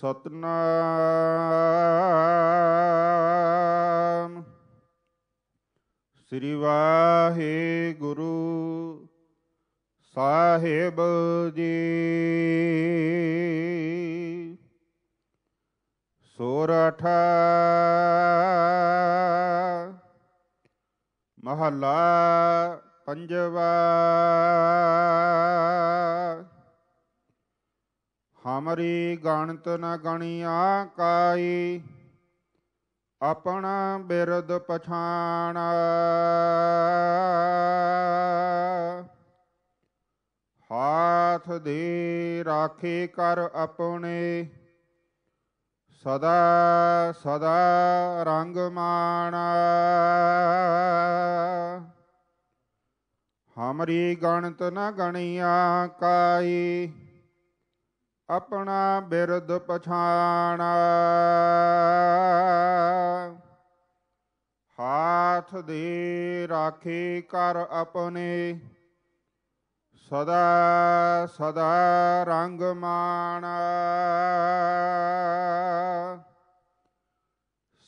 ਸਤਨਾਮ ਸ੍ਰੀ ਵਾਹਿਗੁਰੂ ਸਾਹਿਬ ਜੀ ਸੋਰਠਾ ਮਹਲਾ ਪੰਜਵਾ ਹਮਰੀ ਗਣਤ ਨ ਗਣਿਆ ਕਾਈ ਆਪਣਾ ਬਿਰਦ ਪਛਾਣ ਹਾਥ ਦੇ ਰਾਖੇ ਕਰ ਆਪਣੇ ਸਦਾ ਸਦਾ ਰੰਗ ਮਾਣ ਹਮਰੀ ਗਣਤ ਨ ਗਣਿਆ ਕਾਈ ਆਪਣਾ ਬਿਰਦ ਪਛਾਣ ਹਾਥ ਦੇ ਰਾਖੀ ਕਰ ਆਪਣੇ ਸਦਾ ਸਦਾ ਰੰਗ ਮਾਣ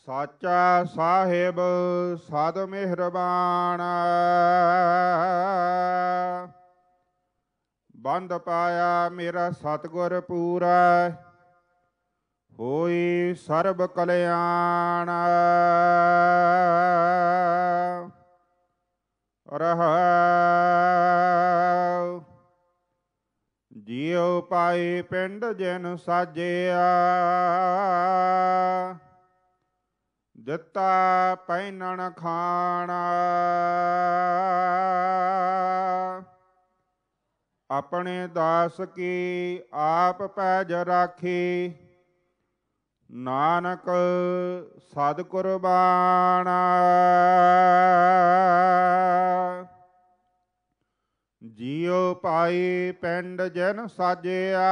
ਸਾਚਾ ਸਾਹਿਬ ਸਦ ਮਿਹਰਬਾਨ ਬੰਦ ਪਾਇਆ ਮੇਰਾ ਸਤਗੁਰ ਪੂਰਾ ਹੋਈ ਸਰਬ ਕਲਿਆਣ ਰਹਾਉ ਜਿਉ ਪਾਈ ਪਿੰਡ ਜਨ ਸਾਜਿਆ ਦਿੱਤਾ ਪੈਨਣ ਖਾਣਾ ਆਪਣੇ ਦਾਸ ਕੀ ਆਪ ਪੈਜ ਰਾਖੀ ਨਾਨਕ ਸਦ ਕੁਰਬਾਨ ਜਿਉ ਪਾਈ ਪਿੰਡ ਜਨ ਸਾਜਿਆ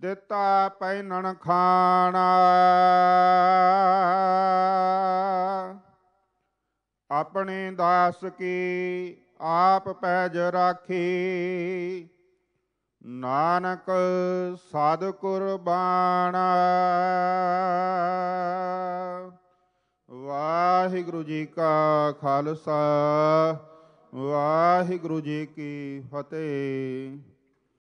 ਦਿੱਤਾ ਪੈਨਣ ਖਾਣਾ ਆਪਣੇ ਦਾਸ ਕੀ ਆਪ ਪੈਜ ਰਾਖੀ ਨਾਨਕ ਸਾਧ ਕੁਰਬਾਨ ਵਾਹਿਗੁਰੂ ਜੀ ਕਾ ਖਾਲਸਾ ਵਾਹਿਗੁਰੂ ਜੀ ਕੀ ਫਤਿਹ